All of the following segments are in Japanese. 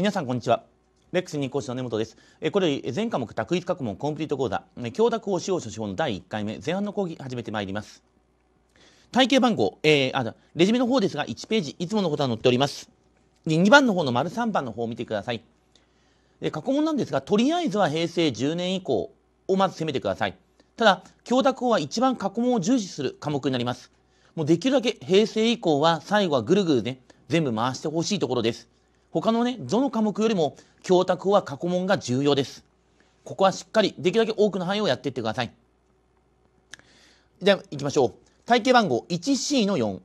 皆さんこんにちはレックス日光市の根本です。えこれより全科目択一各問コンプリート講座、強託法使用書士法の第1回目、前半の講義始めてまいります。体系番号、えー、あレジュメの方ですが、1ページ、いつものことは載っております。で2番の方の丸3番の方を見てください。で過去問なんですが、とりあえずは平成10年以降をまず攻めてください。ただ、教託法は一番過去問を重視する科目になります。もうできるだけ平成以降は最後はぐるぐるね、全部回してほしいところです。他のね、どの科目よりも教託法は過去問が重要です。ここはしっかり、できるだけ多くの範囲をやっていってください。では、行きましょう。体系番号 1C の4。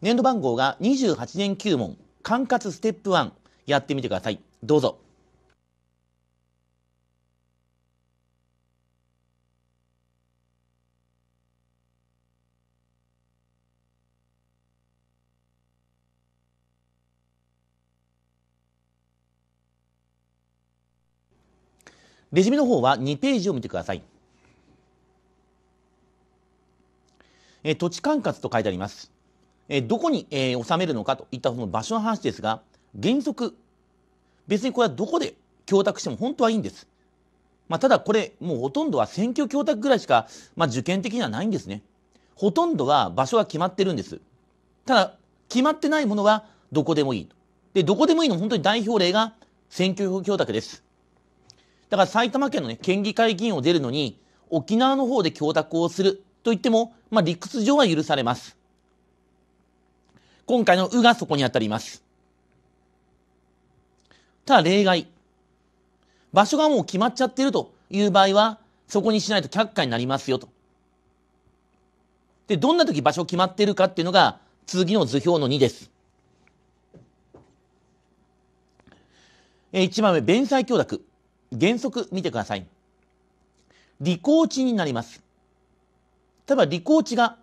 年度番号が28年9問、管轄ステップ1、やってみてください。どうぞ。レジュメの方は2ページを見てください。え土地管轄と書いてあります。えどこに、えー、収めるのかといったその場所の話ですが、原則、別にこれはどこで供託しても本当はいいんです。まあ、ただこれ、もうほとんどは選挙供託ぐらいしか、まあ、受験的にはないんですね。ほとんどは場所が決まってるんです。ただ、決まってないものはどこでもいい。で、どこでもいいの本当に代表例が選挙供託です。だから埼玉県のね、県議会議員を出るのに、沖縄の方で供託をすると言っても、まあ、理屈上は許されます。今回の「う」がそこに当たります。ただ例外。場所がもう決まっちゃってるという場合は、そこにしないと却下になりますよと。で、どんな時場所決まってるかっていうのが、次の図表の2です。えー、1番上、弁済供託。原則見てください。離行地になります。例えば離港地が、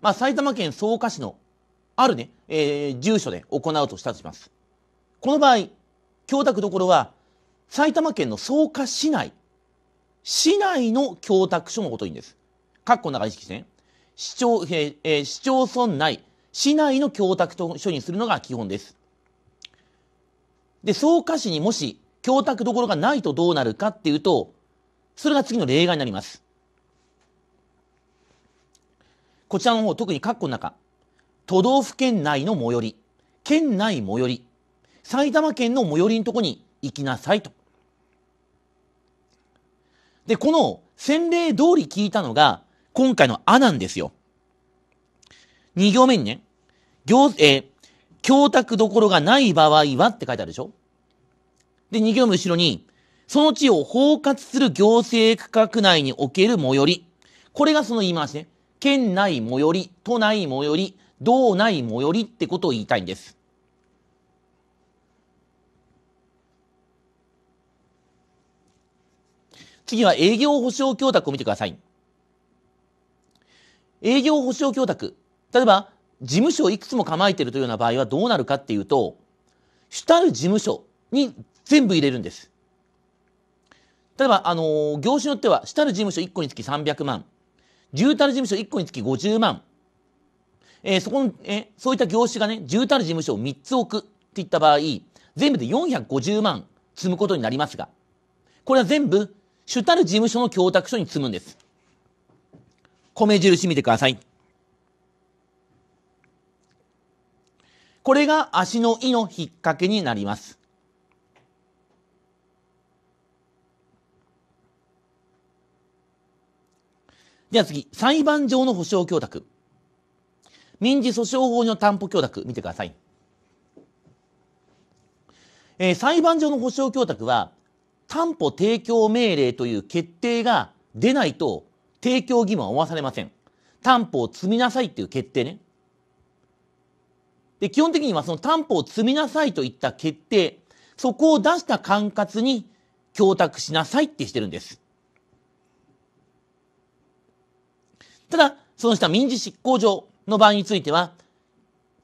まあ、埼玉県草加市のあるね、えー、住所で行うとしたとします。この場合、教託どころは埼玉県の草加市内、市内の教託所のことをんです。括弧の中意識してね。市町、えーえー、市町村内、市内の教託所にするのが基本です。で、草加市にもし供託どころがないとどうなるかっていうと、それが次の例外になります。こちらの方、特に括弧の中、都道府県内の最寄り、県内最寄り、埼玉県の最寄りのとこに行きなさいと。で、この洗礼通り聞いたのが、今回のあなんですよ。2行目にね、行、えー、供託どころがない場合はって書いてあるでしょで、2行目後ろに、その地を包括する行政区画内における最寄り。これがその言い回しね。県内最寄り、都内最寄り、道内最寄りってことを言いたいんです。次は営業保証協託を見てください。営業保証協託。例えば、事務所をいくつも構えているというような場合はどうなるかっていうと、主たる事務所に全部入れるんです。例えば、あのー、業種によっては、下る事務所1個につき300万、重たる事務所1個につき50万、えー、そこの、えー、そういった業種がね、重たる事務所を3つ置くっていった場合、全部で450万積むことになりますが、これは全部、主たる事務所の供託所に積むんです。米印見てください。これが足の意の引っ掛けになります。では次、裁判上の保障供託。民事訴訟法の担保供託、見てください。えー、裁判上の保障供託は、担保提供命令という決定が出ないと提供義務は負わされません。担保を積みなさいっていう決定ね。で、基本的にはその担保を積みなさいといった決定、そこを出した管轄に供託しなさいってしてるんです。ただ、その下民事執行上の場合については、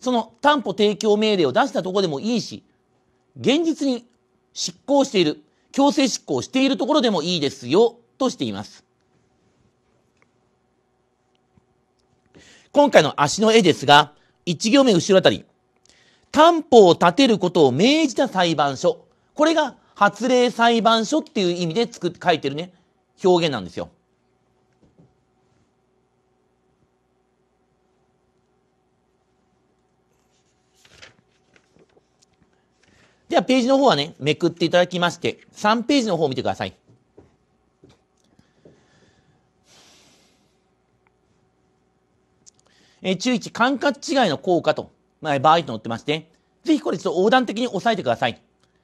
その担保提供命令を出したところでもいいし、現実に執行している、強制執行しているところでもいいですよ、としています。今回の足の絵ですが、1行目後ろあたり、担保を立てることを命じた裁判所。これが発令裁判所っていう意味で書いてるね、表現なんですよ。では、ページの方はね、めくっていただきまして、3ページの方を見てください。え中1、管轄違いの効果と、まあ、場合と載ってまして、ぜひこれちょっと横断的に押さえてください。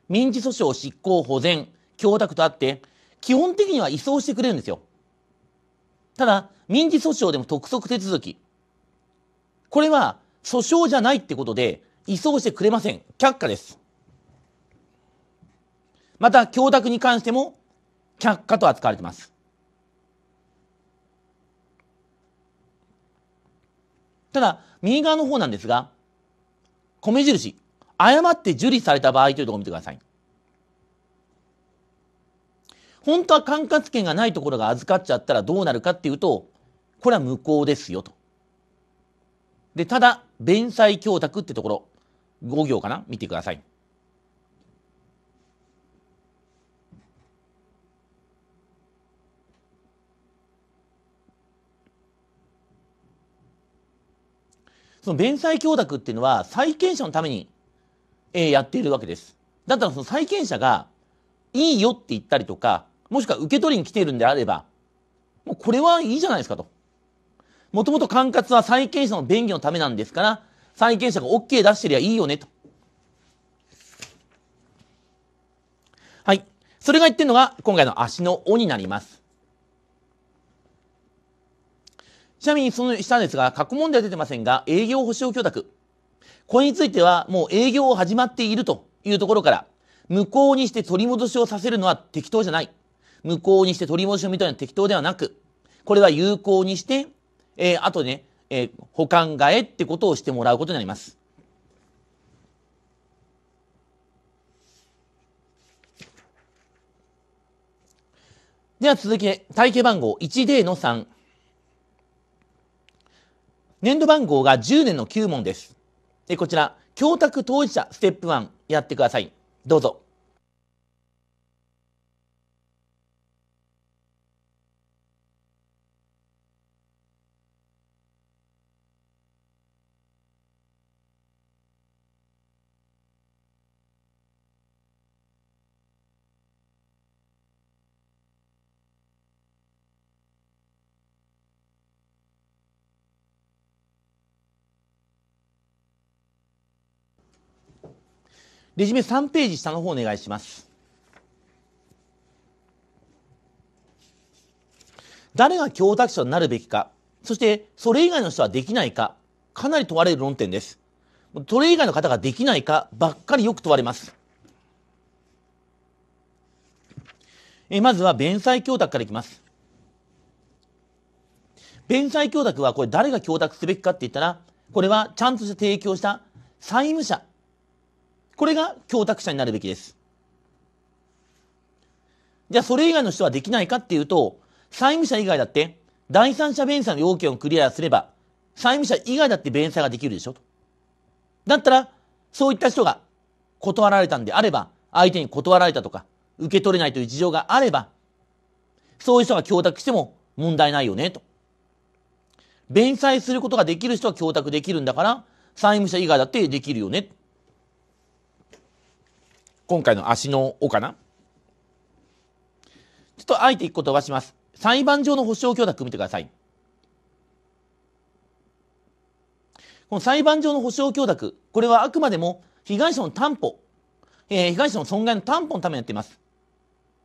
民事訴訟執行保全、供託とあって、基本的には移送してくれるんですよ。ただ、民事訴訟でも督促手続き。これは訴訟じゃないってことで、移送してくれません。却下です。また教託に関しても却下と扱われています。ただ、右側の方なんですが、米印、誤って受理された場合というところを見てください。本当は管轄権がないところが預かっちゃったらどうなるかっていうと、これは無効ですよと。で、ただ、弁済供託ってところ、5行かな見てください。その弁済供託っていうのは債権者のために、えー、やっているわけです。だったらその債権者がいいよって言ったりとか、もしくは受け取りに来ているんであれば、もうこれはいいじゃないですかと。もともと管轄は債権者の便宜のためなんですから、債権者が OK 出してりゃいいよねと。はい。それが言ってるのが今回の足の尾になります。ちなみにその下ですが、過去問題は出てませんが、営業保証許諾。これについては、もう営業を始まっているというところから、無効にして取り戻しをさせるのは適当じゃない。無効にして取り戻しをみたいな適当ではなく、これは有効にして、えー、あとね、えー、保管替えってことをしてもらうことになります。では続き、体系番号 1D の3。年度番号が10年の9問です。で、こちら、教託当事者ステップ1やってください。どうぞ。レジュメ3ページ下の方お願いします。誰が供託者になるべきか、そしてそれ以外の人はできないか、かなり問われる論点です。それ以外の方ができないかばっかりよく問われます。えまずは弁済供託からいきます。弁済供託はこれ誰が供託すべきかって言ったら、これはちゃんとして提供した債務者、これが教託者になるべきです。じゃあそれ以外の人はできないかっていうと、債務者以外だって、第三者弁済の要件をクリアすれば、債務者以外だって弁済ができるでしょと。だったら、そういった人が断られたんであれば、相手に断られたとか、受け取れないという事情があれば、そういう人が供託しても問題ないよね、と。弁済することができる人は供託できるんだから、債務者以外だってできるよね。今回の足の尾かなちょっとあえて一個飛ばします。裁判上の保証許諾見てください。この裁判上の保証許諾、これはあくまでも被害者の担保、えー、被害者の損害の担保のためにやっています。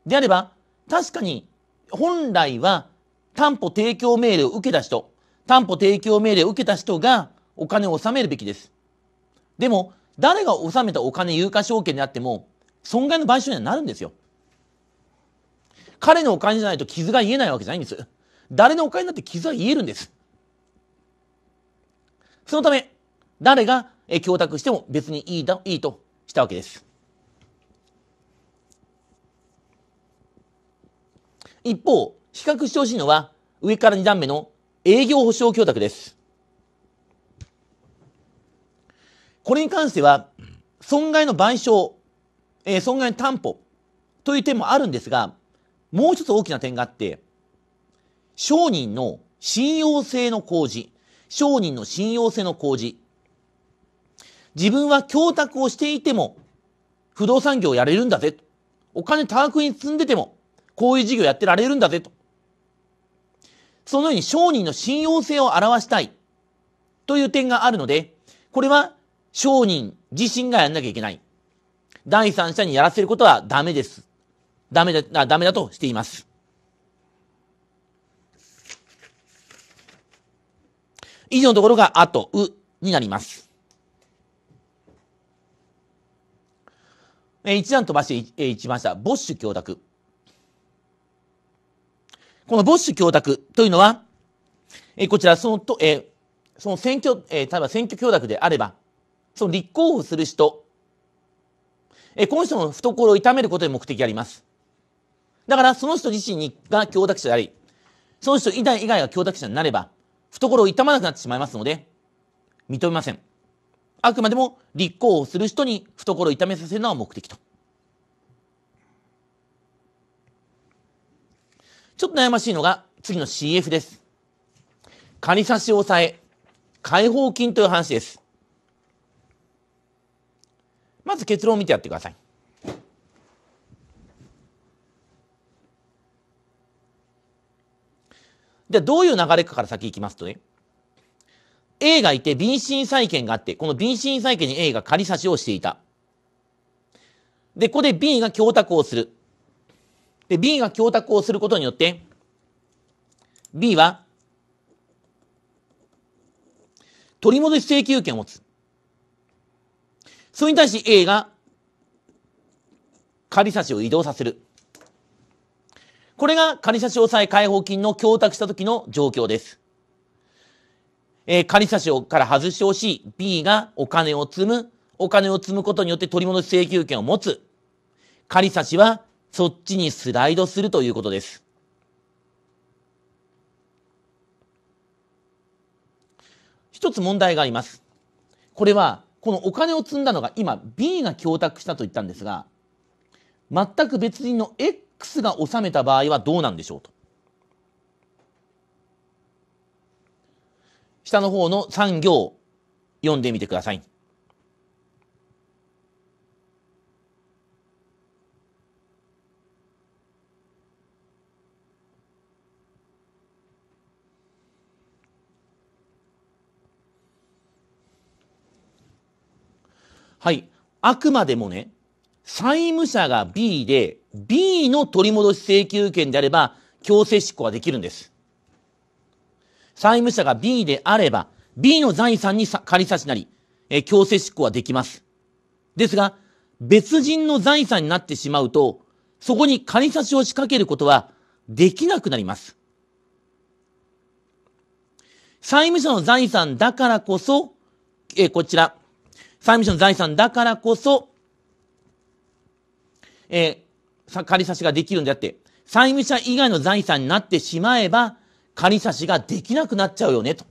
であれば、確かに本来は担保提供命令を受けた人、担保提供命令を受けた人がお金を納めるべきです。でも、誰が納めたお金有価証券であっても、損害の賠償にはなるんですよ。彼のお金じゃないと傷が癒えないわけじゃないんです。誰のお金だって傷は癒えるんです。そのため、誰が供託しても別にいいだいいとしたわけです。一方、比較してほしいのは、上から2段目の営業保証供託です。これに関しては、損害の賠償えー、損害の担保という点もあるんですが、もう一つ大きな点があって、商人の信用性の工示、商人の信用性の工示、自分は供託をしていても、不動産業をやれるんだぜお金多額に積んでても、こういう事業やってられるんだぜと。そのように商人の信用性を表したいという点があるので、これは商人自身がやんなきゃいけない。第三者にやらせることはダメです。ダメだ、ダメだとしています。以上のところが、あと、うになります。え一段飛ばして、え一いきました。ボッシュ教託。このボッシュ教託というのは、えこちら、そのと、えその選挙、え例えば選挙教託であれば、その立候補する人えこの人の懐を痛めることに目的があります。だからその人自身にが教託者であり、その人以外以外が教託者になれば、懐を痛まなくなってしまいますので、認めません。あくまでも立候補する人に懐を痛めさせるのは目的と。ちょっと悩ましいのが次の CF です。仮差し押さえ、解放金という話です。まず結論を見てやってください。じゃあどういう流れかから先行きますとね A がいて B 審債権があってこの B 審債権に A が仮差しをしていた。でここで B が供託をする。で B が供託をすることによって B は取り戻し請求権を持つ。それに対し A が仮差しを移動させる。これが仮差し押さえ解放金の供託した時の状況です。えー、仮差しをから外してほしい B がお金を積む。お金を積むことによって取り戻し請求権を持つ。仮差しはそっちにスライドするということです。一つ問題があります。これはこのお金を積んだのが今 B が供託したと言ったんですが全く別人の X が納めた場合はどうなんでしょうと。下の方の3行読んでみてください。はい。あくまでもね、債務者が B で、B の取り戻し請求権であれば、強制執行はできるんです。債務者が B であれば、B の財産に仮差しなり、えー、強制執行はできます。ですが、別人の財産になってしまうと、そこに仮差しを仕掛けることはできなくなります。債務者の財産だからこそ、えー、こちら、債務者の財産だからこそ、えー、仮差しができるんであって、債務者以外の財産になってしまえば、仮差しができなくなっちゃうよね、と。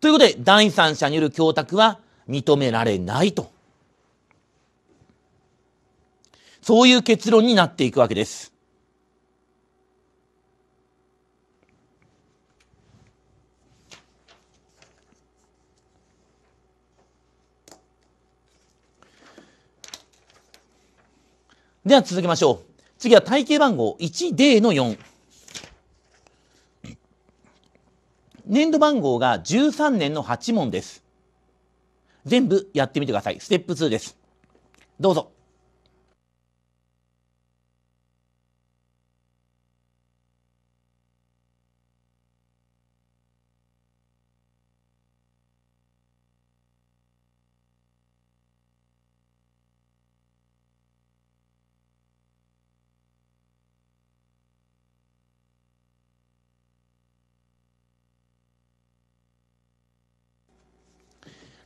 ということで、第三者による供託は認められないと。そういう結論になっていくわけです。では続けましょう。次は体系番号 1D の4。年度番号が13年の8問です。全部やってみてください。ステップ2です。どうぞ。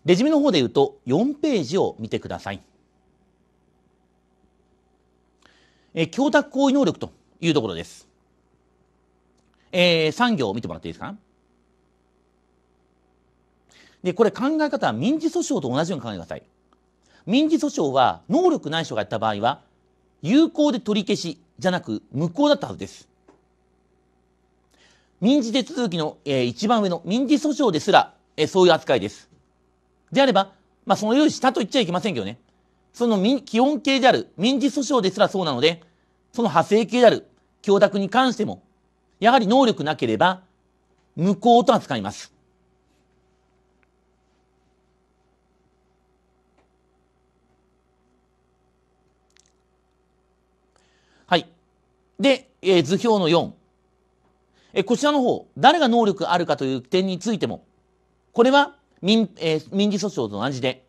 レジュメの方で言うと4ページを見てください。え供託行為能力というところです。えー、3行を見てもらっていいですかで、これ考え方は民事訴訟と同じように考えてください。民事訴訟は能力ない人がやった場合は有効で取り消しじゃなく無効だったはずです。民事手続きの、えー、一番上の民事訴訟ですら、えー、そういう扱いです。であれば、まあ、その用意したと言っちゃいけませんけどね。その基本形である民事訴訟ですらそうなので、その派生形である供託に関しても、やはり能力なければ、無効と扱います。はい。で、えー、図表の4。えこちらの方、誰が能力あるかという点についても、これは民,、えー、民事訴訟と同じで、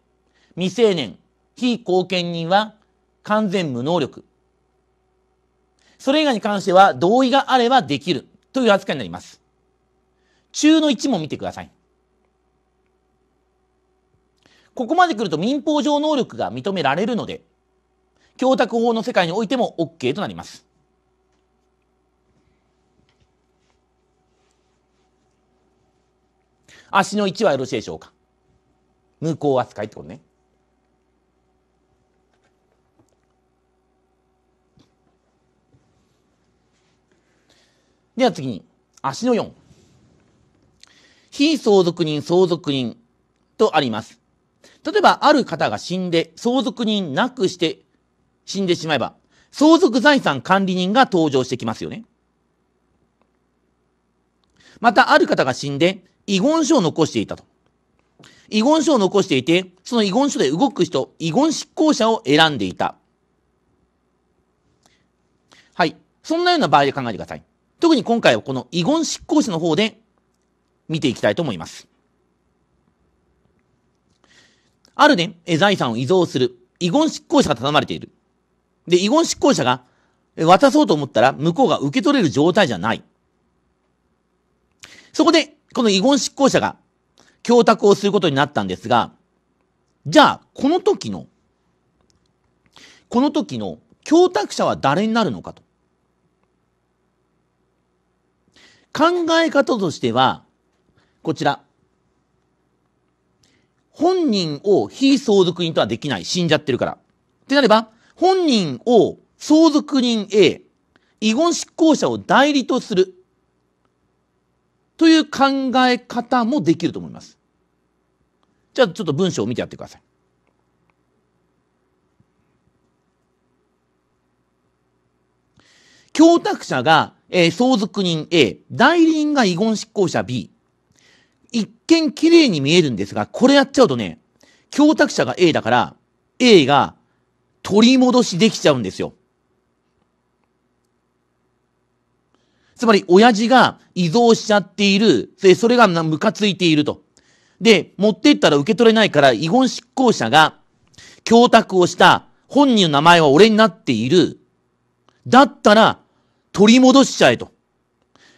未成年、非公権人は完全無能力。それ以外に関しては同意があればできるという扱いになります。中の1も見てください。ここまで来ると民法上能力が認められるので、供託法の世界においても OK となります。足の1はよろしいでしょうか。無効扱いってことね。では次に、足の4。非相続人、相続人とあります。例えば、ある方が死んで、相続人なくして死んでしまえば、相続財産管理人が登場してきますよね。また、ある方が死んで、遺言書を残していたと。遺言書を残していて、その遺言書で動く人、遺言執行者を選んでいた。はい。そんなような場合で考えてください。特に今回はこの遺言執行者の方で見ていきたいと思います。あるね、財産を遺贈する。遺言執行者が頼まれている。で、遺言執行者が渡そうと思ったら向こうが受け取れる状態じゃない。そこでこの遺言執行者が供託をすることになったんですが、じゃあ、この時の、この時の供託者は誰になるのかと。考え方としては、こちら。本人を非相続人とはできない。死んじゃってるから。ってなれば、本人を相続人 A、遺言執行者を代理とするという考え方もできると思います。じゃあちょっと文章を見てやってください。供託者が、えー、相続人 A、代理人が遺言執行者 B。一見綺麗に見えるんですが、これやっちゃうとね、供託者が A だから、A が取り戻しできちゃうんですよ。つまり、親父が依存しちゃっている。で、それがムカついていると。で、持って行ったら受け取れないから、遺言執行者が、供託をした、本人の名前は俺になっている。だったら、取り戻しちゃえと。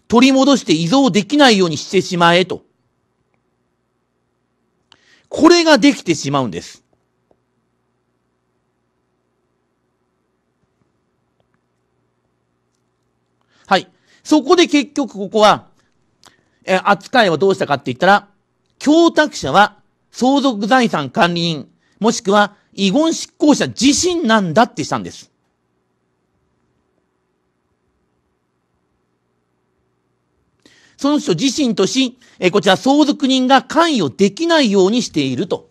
取り戻して遺贈できないようにしてしまえと。これができてしまうんです。はい。そこで結局ここは、え扱いはどうしたかって言ったら、供託者は相続財産管理人、もしくは遺言執行者自身なんだってしたんです。その人自身とし、えこちら相続人が関与できないようにしていると。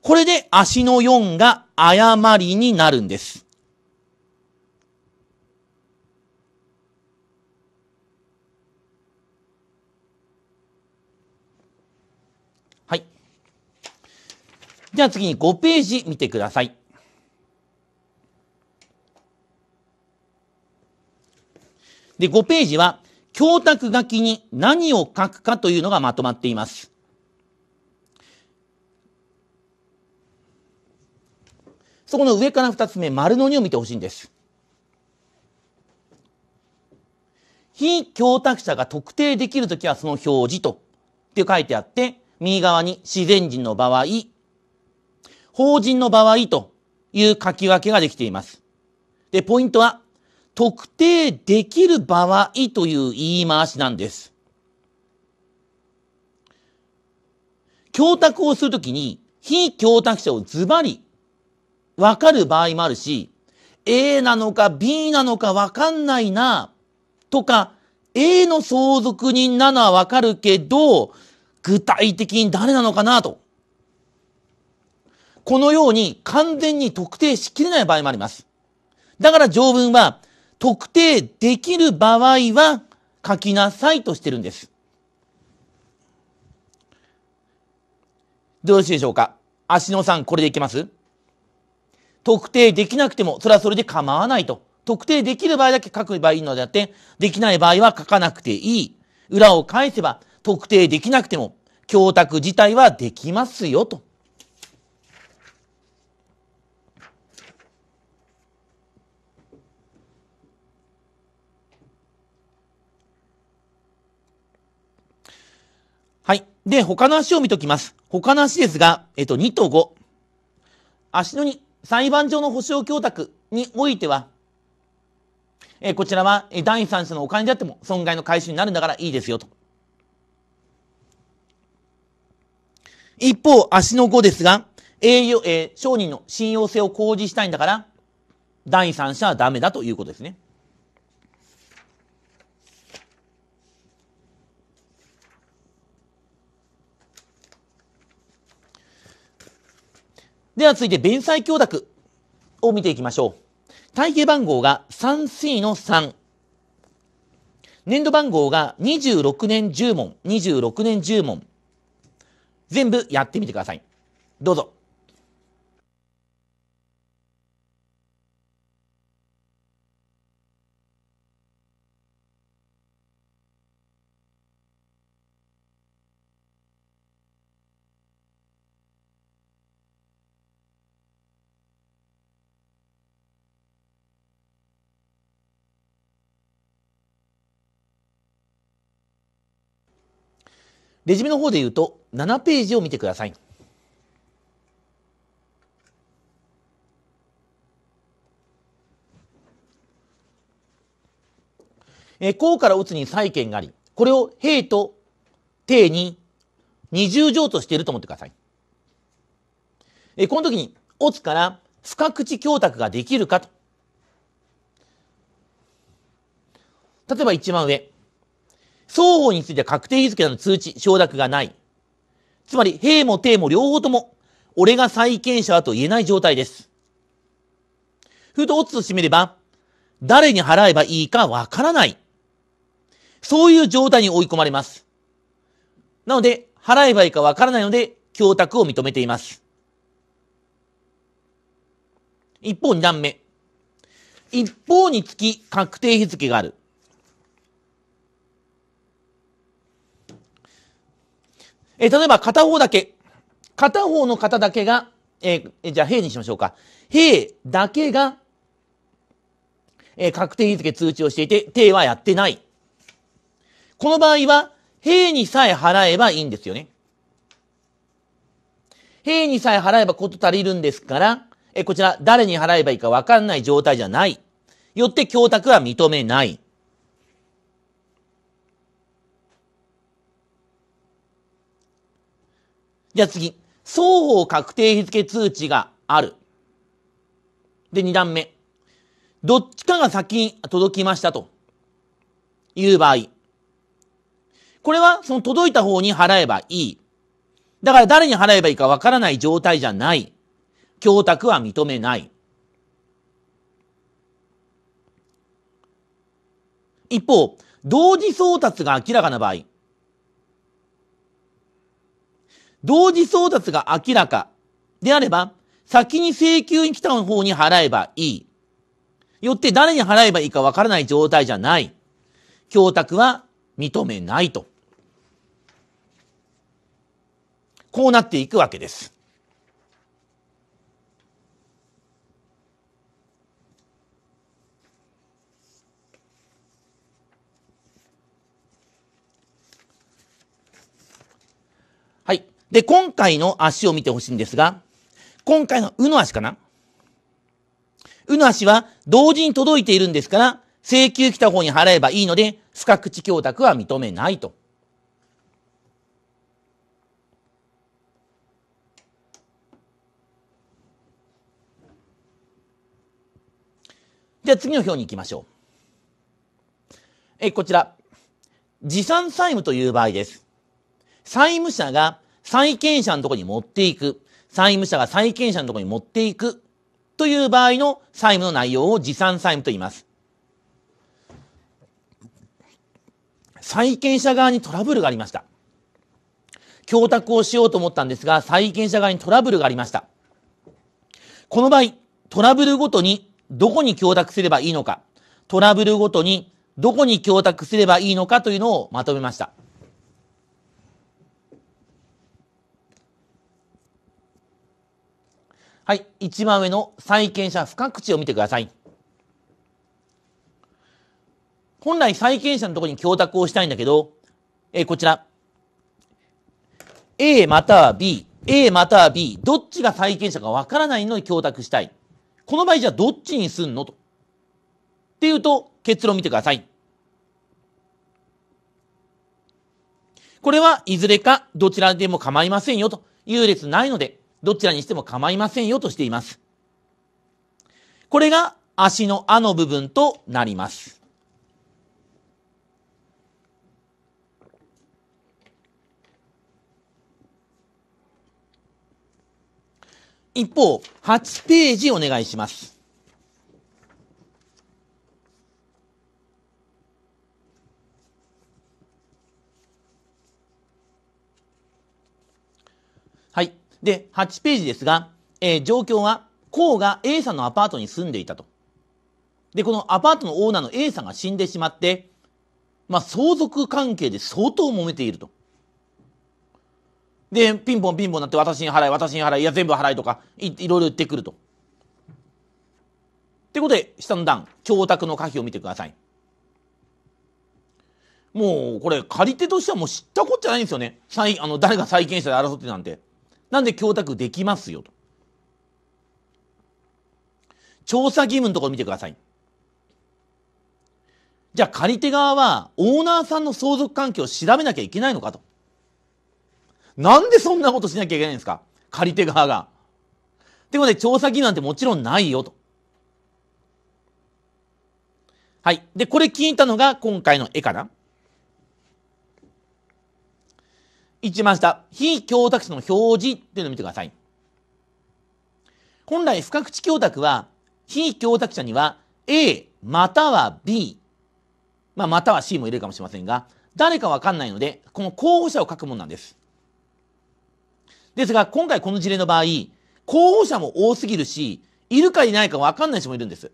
これで足の4が誤りになるんです。はい。じゃあ次に5ページ見てください。で、5ページは、教託書きに何を書くかというのがまとまっています。そこの上から2つ目、丸の2を見てほしいんです。非供託者が特定できるときはその表示と、って書いてあって、右側に自然人の場合、法人の場合という書き分けができています。で、ポイントは、特定できる場合という言い回しなんです。供託をするときに、非供託者をズバリわかる場合もあるし、A なのか B なのかわかんないな、とか、A の相続人なのはわかるけど、具体的に誰なのかなと。このように完全に特定しきれない場合もあります。だから条文は、特定できる場合は書きなさいとしてるんです。どうでしょうか足野さん、これでいきます特定できなくても、それはそれで構わないと。特定できる場合だけ書けばいいのであって、できない場合は書かなくていい。裏を返せば、特定できなくても、供託自体はできますよ、と。はい。で、他の足を見ときます。他の足ですが、えっと、2と5。足の2。裁判上の保証供託においては、えこちらは第三者のお金であっても損害の回収になるんだからいいですよと。一方、足の5ですが、営業、えー、商人の信用性を公示したいんだから、第三者はダメだということですね。では続いて、弁済供託を見ていきましょう。体系番号が 3C の3。年度番号が26年10問、26年10問。全部やってみてください。どうぞ。レジュメの方で言うと7ページを見てください。えこうから打つに債権があり、これを兵と帝に二重譲としていると思ってください。えこの時に、オツから不可口供託ができるかと。例えば一番上。双方については確定日付など通知、承諾がない。つまり、兵も帝も両方とも、俺が債権者だと言えない状態です。ふとオツとしてれば、誰に払えばいいかわからない。そういう状態に追い込まれます。なので、払えばいいかわからないので、供託を認めています。一方、二段目。一方につき確定日付がある。えー、例えば片方だけ、片方の方だけが、えー、じゃあ兵にしましょうか。兵だけが、えー、確定日付通知をしていて、手はやってない。この場合は、兵にさえ払えばいいんですよね。兵にさえ払えばこと足りるんですから、えこちら誰に払えばいいかわかんない状態じゃない。よって供託は認めない。じゃあ次。双方確定日付通知がある。で、二段目。どっちかが先に届きましたという場合。これはその届いた方に払えばいい。だから誰に払えばいいかわからない状態じゃない。供託は認めない。一方、同時送達が明らかな場合、同時争奪が明らかであれば、先に請求に来た方に払えばいい。よって誰に払えばいいかわからない状態じゃない。供託は認めないと。こうなっていくわけです。で、今回の足を見てほしいんですが、今回のうの足かなうの足は同時に届いているんですから、請求来た方に払えばいいので、スカ地供託は認めないと。じゃあ次の表に行きましょう。え、こちら。持参債務という場合です。債務者が債権者のとこに持っていく。債務者が債権者のとこに持っていく。という場合の債務の内容を持参債務と言います。債権者側にトラブルがありました。供託をしようと思ったんですが、債権者側にトラブルがありました。この場合、トラブルごとにどこに供託すればいいのか、トラブルごとにどこに供託すればいいのかというのをまとめました。はい、一番上の債権者不確知を見てください。本来債権者のところに供託をしたいんだけど、えー、こちら。A または B、A または B、どっちが債権者かわからないのに供託したい。この場合じゃあどっちにすんのと。っていうと結論見てください。これはいずれかどちらでも構いませんよという列ないので、どちらにしても構いませんよとしています。これが足のあの部分となります。一方、8ページお願いします。で、8ページですが、えー、状況は、こうが A さんのアパートに住んでいたと。で、このアパートのオーナーの A さんが死んでしまって、まあ、相続関係で相当揉めていると。で、ピンポンピンポンなって私に払い、私に払い、いや全部払いとかい、いろいろ言ってくると。ってことで、下の段、供託の可否を見てください。もう、これ、借り手としてはもう知ったこっちゃないんですよね。あの誰が債権者で争ってなんて。なんで供託できますよと。調査義務のところ見てください。じゃあ借り手側はオーナーさんの相続関係を調べなきゃいけないのかと。なんでそんなことしなきゃいけないんですか借り手側が。ってことで調査義務なんてもちろんないよと。はい。で、これ聞いたのが今回の絵かな。一番下、非供託者の表示っていうのを見てください。本来、不確地供託は、非供託者には A または B、まあ、または C も入れるかもしれませんが、誰かわかんないので、この候補者を書くものなんです。ですが、今回この事例の場合、候補者も多すぎるし、いるかいないかわかんない人もいるんです。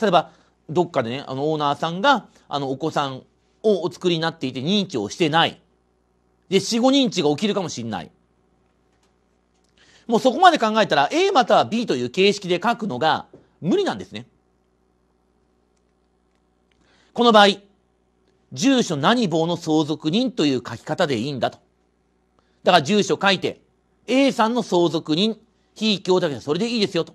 例えば、どっかでね、あのオーナーさんが、あのお子さんをお作りになっていて認知をしてない。で、4、5認知が起きるかもしんない。もうそこまで考えたら A または B という形式で書くのが無理なんですね。この場合、住所何棒の相続人という書き方でいいんだと。だから住所書いて、A さんの相続人、非だけ者、それでいいですよと。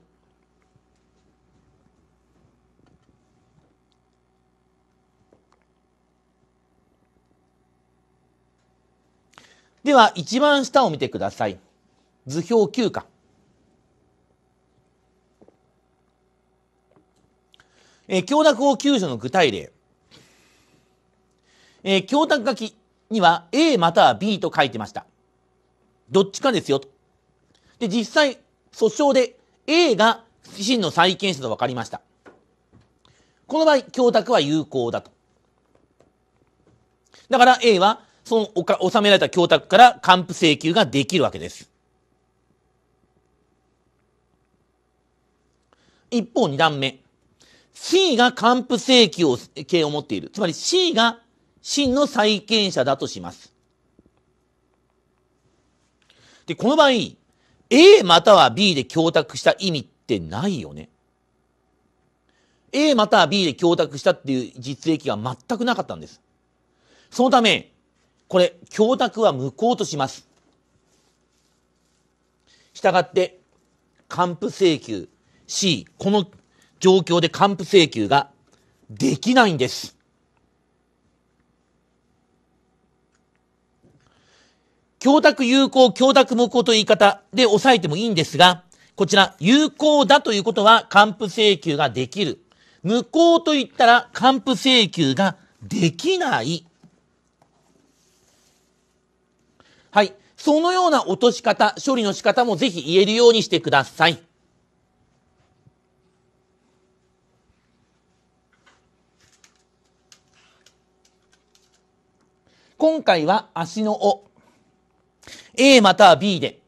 では、一番下を見てください。図表9かえ教託法救助の具体例。え教託書きには A または B と書いてました。どっちかですよと。で、実際、訴訟で A が自身の債権者と分かりました。この場合、供託は有効だと。だから A はその納められた供託から還付請求ができるわけです。一方、二段目。C が還付請求を、系を持っている。つまり C が真の債権者だとします。で、この場合、A または B で供託した意味ってないよね。A または B で供託したっていう実益が全くなかったんです。そのため、これ、供託は無効とします。したがって、還付請求 C、この状況で還付請求ができないんです。供託有効、供託無効という言い方で押さえてもいいんですが、こちら、有効だということは還付請求ができる。無効と言ったら還付請求ができない。そのような落とし方、処理の仕方もぜひ言えるようにしてください。今回は足の尾。A または B で。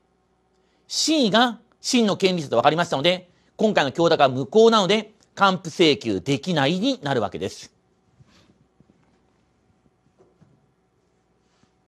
C が真の権利者と分かりましたので、今回の強打が無効なので、還付請求できないになるわけです。